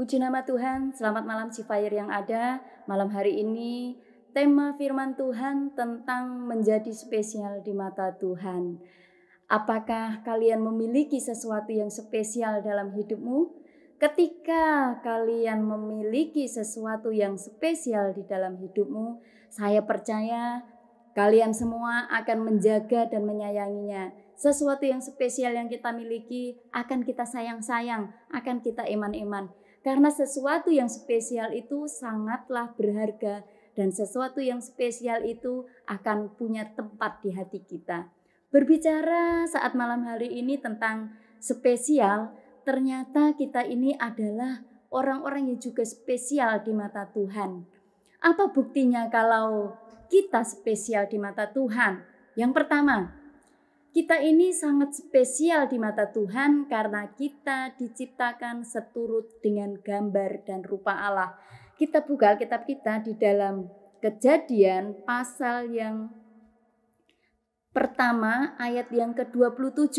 Puji nama Tuhan, selamat malam Cifair yang ada. Malam hari ini tema firman Tuhan tentang menjadi spesial di mata Tuhan. Apakah kalian memiliki sesuatu yang spesial dalam hidupmu? Ketika kalian memiliki sesuatu yang spesial di dalam hidupmu, saya percaya kalian semua akan menjaga dan menyayanginya sesuatu yang spesial yang kita miliki akan kita sayang-sayang, akan kita iman-iman. Karena sesuatu yang spesial itu sangatlah berharga dan sesuatu yang spesial itu akan punya tempat di hati kita. Berbicara saat malam hari ini tentang spesial, ternyata kita ini adalah orang-orang yang juga spesial di mata Tuhan. Apa buktinya kalau kita spesial di mata Tuhan? Yang pertama, kita ini sangat spesial di mata Tuhan karena kita diciptakan seturut dengan gambar dan rupa Allah. Kita buka kitab kita di dalam Kejadian pasal yang pertama ayat yang ke-27.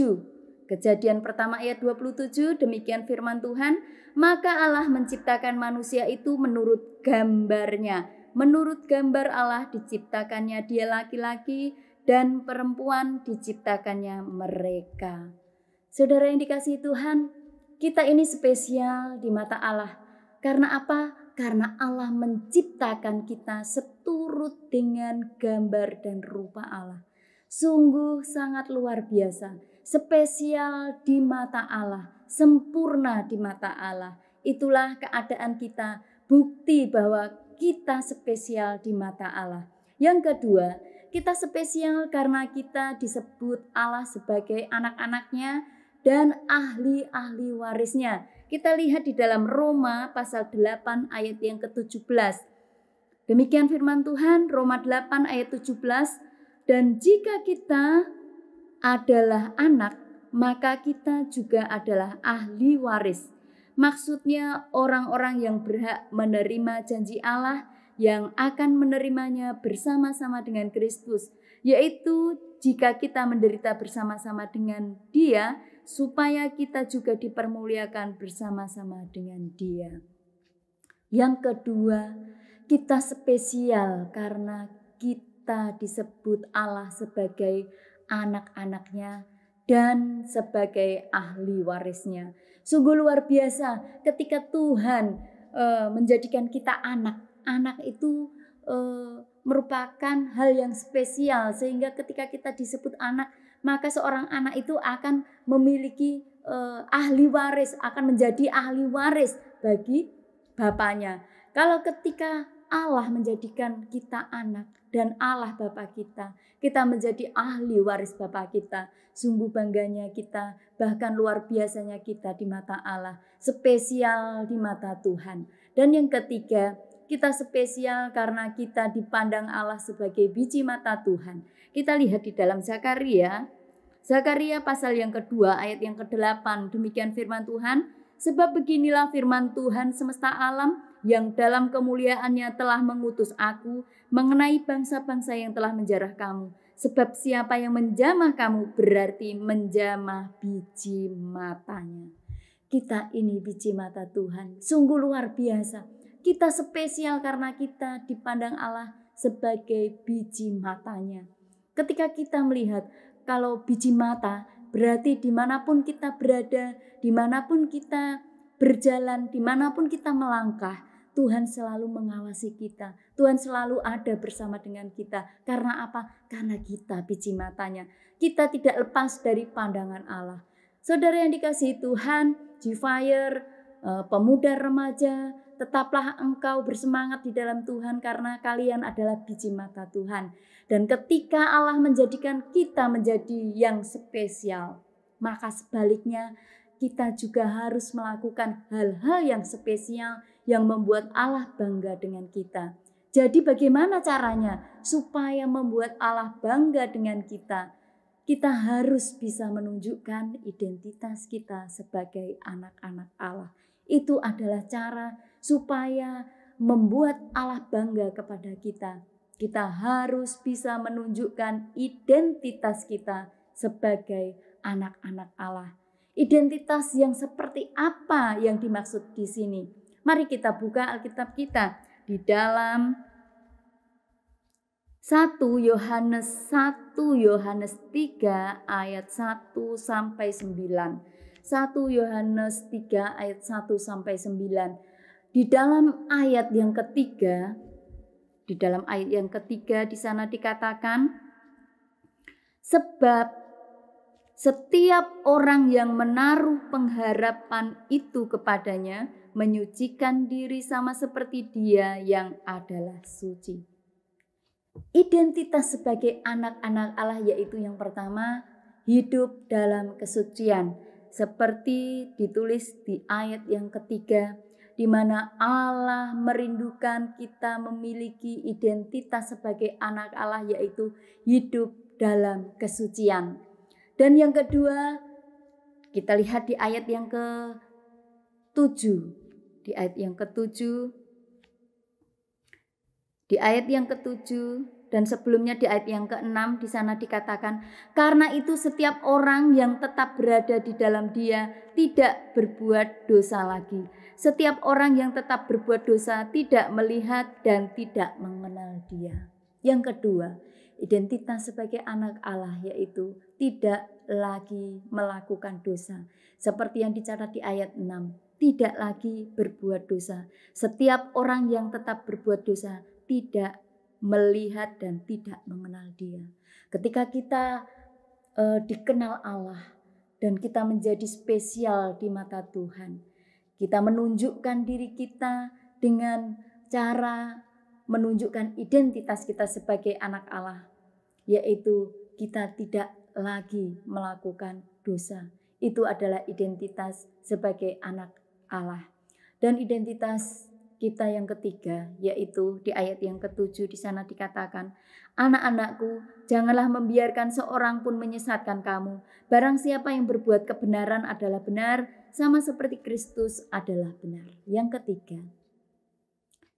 Kejadian pertama ayat 27 demikian firman Tuhan, maka Allah menciptakan manusia itu menurut gambarnya. Menurut gambar Allah diciptakannya dia laki-laki dan perempuan diciptakannya mereka. Saudara yang dikasih Tuhan, kita ini spesial di mata Allah. Karena apa? Karena Allah menciptakan kita seturut dengan gambar dan rupa Allah. Sungguh sangat luar biasa, spesial di mata Allah, sempurna di mata Allah. Itulah keadaan kita, bukti bahwa kita spesial di mata Allah. Yang kedua, kita spesial karena kita disebut Allah sebagai anak-anaknya dan ahli-ahli warisnya. Kita lihat di dalam Roma pasal 8 ayat yang ke-17. Demikian firman Tuhan Roma 8 ayat 17 dan jika kita adalah anak maka kita juga adalah ahli waris. Maksudnya orang-orang yang berhak menerima janji Allah yang akan menerimanya bersama-sama dengan Kristus, yaitu jika kita menderita bersama-sama dengan Dia, supaya kita juga dipermuliakan bersama-sama dengan Dia. Yang kedua, kita spesial karena kita disebut Allah sebagai anak-anaknya dan sebagai ahli warisnya. Sungguh luar biasa ketika Tuhan eh, menjadikan kita anak anak itu e, merupakan hal yang spesial sehingga ketika kita disebut anak maka seorang anak itu akan memiliki e, ahli waris akan menjadi ahli waris bagi bapaknya kalau ketika Allah menjadikan kita anak dan Allah Bapak kita. Kita menjadi ahli waris Bapak kita. Sungguh bangganya kita, bahkan luar biasanya kita di mata Allah, spesial di mata Tuhan. Dan yang ketiga, kita spesial karena kita dipandang Allah sebagai biji mata Tuhan. Kita lihat di dalam Zakaria, Zakaria pasal yang kedua ayat yang ke-8. Demikian firman Tuhan, sebab beginilah firman Tuhan semesta alam yang dalam kemuliaannya telah mengutus aku mengenai bangsa-bangsa yang telah menjarah kamu. Sebab siapa yang menjamah kamu berarti menjamah biji matanya. Kita ini biji mata Tuhan, sungguh luar biasa kita spesial karena kita dipandang Allah sebagai biji matanya. Ketika kita melihat kalau biji mata berarti dimanapun kita berada, dimanapun kita berjalan, dimanapun kita melangkah, Tuhan selalu mengawasi kita. Tuhan selalu ada bersama dengan kita. Karena apa? Karena kita biji matanya. Kita tidak lepas dari pandangan Allah. Saudara yang dikasihi Tuhan, G-Fire, eh, pemuda remaja, Tetaplah engkau bersemangat di dalam Tuhan karena kalian adalah biji mata Tuhan. Dan ketika Allah menjadikan kita menjadi yang spesial, maka sebaliknya kita juga harus melakukan hal-hal yang spesial yang membuat Allah bangga dengan kita. Jadi bagaimana caranya supaya membuat Allah bangga dengan kita? Kita harus bisa menunjukkan identitas kita sebagai anak-anak Allah. Itu adalah cara supaya membuat Allah bangga kepada kita. Kita harus bisa menunjukkan identitas kita sebagai anak-anak Allah. Identitas yang seperti apa yang dimaksud di sini? Mari kita buka Alkitab kita di dalam 1 Yohanes 1 Yohanes 3 ayat 1 sampai 9. 1 Yohanes 3 ayat 1 sampai 9. Di dalam ayat yang ketiga, di dalam ayat yang ketiga di sana dikatakan sebab setiap orang yang menaruh pengharapan itu kepadanya menyucikan diri sama seperti dia yang adalah suci. Identitas sebagai anak-anak Allah yaitu yang pertama hidup dalam kesucian seperti ditulis di ayat yang ketiga di mana Allah merindukan kita memiliki identitas sebagai anak Allah yaitu hidup dalam kesucian. Dan yang kedua, kita lihat di ayat yang ke-7. Di ayat yang ke-7 di ayat yang ketujuh dan sebelumnya di ayat yang keenam di sana dikatakan karena itu setiap orang yang tetap berada di dalam dia tidak berbuat dosa lagi. Setiap orang yang tetap berbuat dosa tidak melihat dan tidak mengenal dia. Yang kedua, identitas sebagai anak Allah yaitu tidak lagi melakukan dosa. Seperti yang dicatat di ayat 6, tidak lagi berbuat dosa. Setiap orang yang tetap berbuat dosa tidak melihat dan tidak mengenal Dia. Ketika kita uh, dikenal Allah dan kita menjadi spesial di mata Tuhan, kita menunjukkan diri kita dengan cara menunjukkan identitas kita sebagai anak Allah, yaitu kita tidak lagi melakukan dosa. Itu adalah identitas sebagai anak Allah. Dan identitas kita yang ketiga, yaitu di ayat yang ketujuh di sana dikatakan, Anak-anakku, janganlah membiarkan seorang pun menyesatkan kamu. Barang siapa yang berbuat kebenaran adalah benar, sama seperti Kristus adalah benar. Yang ketiga,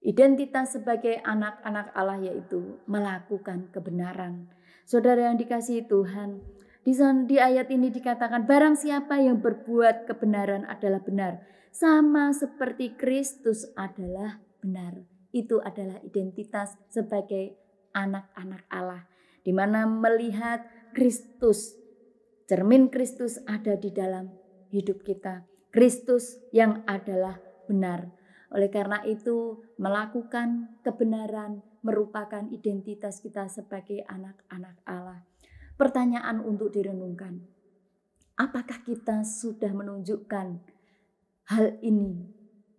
identitas sebagai anak-anak Allah yaitu melakukan kebenaran. Saudara yang dikasihi Tuhan, di, di ayat ini dikatakan barang siapa yang berbuat kebenaran adalah benar sama seperti Kristus adalah benar. Itu adalah identitas sebagai anak-anak Allah. Di mana melihat Kristus, cermin Kristus ada di dalam hidup kita. Kristus yang adalah benar. Oleh karena itu, melakukan kebenaran merupakan identitas kita sebagai anak-anak Allah. Pertanyaan untuk direnungkan: apakah kita sudah menunjukkan hal ini?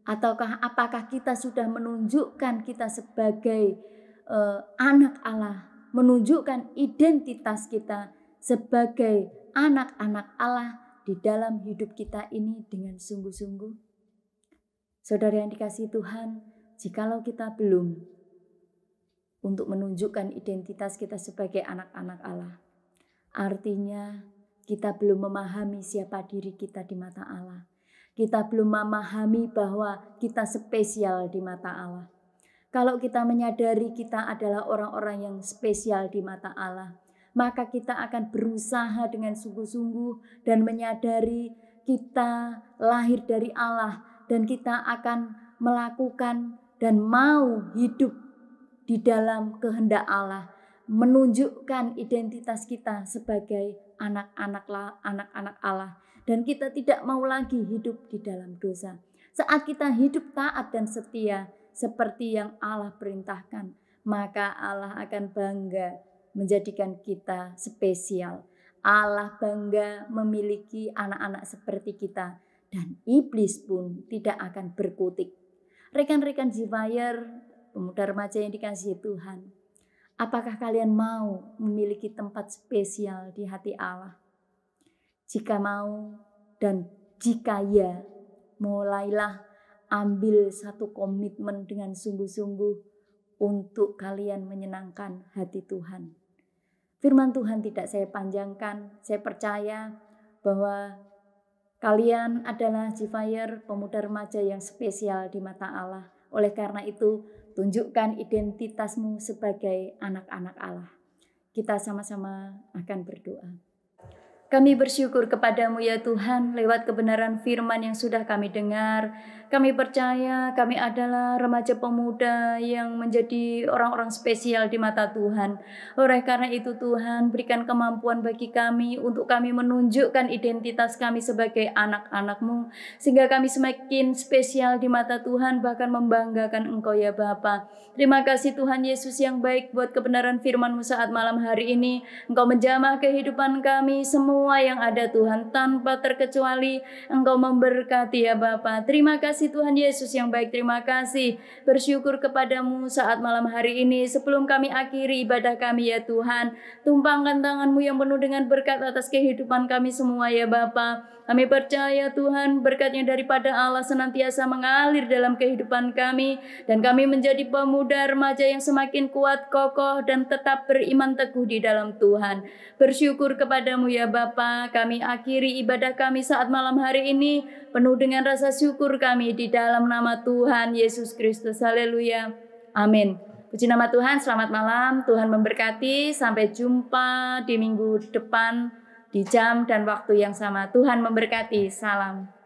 Ataukah apakah kita sudah menunjukkan kita sebagai eh, anak Allah, menunjukkan identitas kita sebagai anak-anak Allah di dalam hidup kita ini dengan sungguh-sungguh? Saudara yang dikasih Tuhan, jikalau kita belum untuk menunjukkan identitas kita sebagai anak-anak Allah, artinya kita belum memahami siapa diri kita di mata Allah kita belum memahami bahwa kita spesial di mata Allah. Kalau kita menyadari kita adalah orang-orang yang spesial di mata Allah, maka kita akan berusaha dengan sungguh-sungguh dan menyadari kita lahir dari Allah dan kita akan melakukan dan mau hidup di dalam kehendak Allah, menunjukkan identitas kita sebagai anak-anak Allah dan kita tidak mau lagi hidup di dalam dosa. Saat kita hidup taat dan setia seperti yang Allah perintahkan, maka Allah akan bangga menjadikan kita spesial. Allah bangga memiliki anak-anak seperti kita dan iblis pun tidak akan berkutik. Rekan-rekan Zivayer, pemuda remaja yang dikasihi Tuhan, apakah kalian mau memiliki tempat spesial di hati Allah? jika mau dan jika ya, mulailah ambil satu komitmen dengan sungguh-sungguh untuk kalian menyenangkan hati Tuhan. Firman Tuhan tidak saya panjangkan, saya percaya bahwa kalian adalah Jifayer, pemuda remaja yang spesial di mata Allah. Oleh karena itu, tunjukkan identitasmu sebagai anak-anak Allah. Kita sama-sama akan berdoa. Kami bersyukur kepadamu ya Tuhan lewat kebenaran firman yang sudah kami dengar. Kami percaya kami adalah remaja pemuda yang menjadi orang-orang spesial di mata Tuhan. Oleh karena itu Tuhan berikan kemampuan bagi kami untuk kami menunjukkan identitas kami sebagai anak-anakmu. Sehingga kami semakin spesial di mata Tuhan bahkan membanggakan Engkau ya Bapa. Terima kasih Tuhan Yesus yang baik buat kebenaran firmanmu saat malam hari ini. Engkau menjamah kehidupan kami semua semua yang ada Tuhan tanpa terkecuali Engkau memberkati ya Bapa. Terima kasih Tuhan Yesus yang baik. Terima kasih. Bersyukur kepadamu saat malam hari ini sebelum kami akhiri ibadah kami ya Tuhan. Tumpangkan tanganmu yang penuh dengan berkat atas kehidupan kami semua ya Bapa. Kami percaya Tuhan berkatnya daripada Allah senantiasa mengalir dalam kehidupan kami dan kami menjadi pemuda remaja yang semakin kuat, kokoh dan tetap beriman teguh di dalam Tuhan. Bersyukur kepadamu ya Bapa, kami akhiri ibadah kami saat malam hari ini penuh dengan rasa syukur kami di dalam nama Tuhan Yesus Kristus. Haleluya. Amin. Puji nama Tuhan, selamat malam. Tuhan memberkati. Sampai jumpa di minggu depan. Di jam dan waktu yang sama Tuhan memberkati. Salam.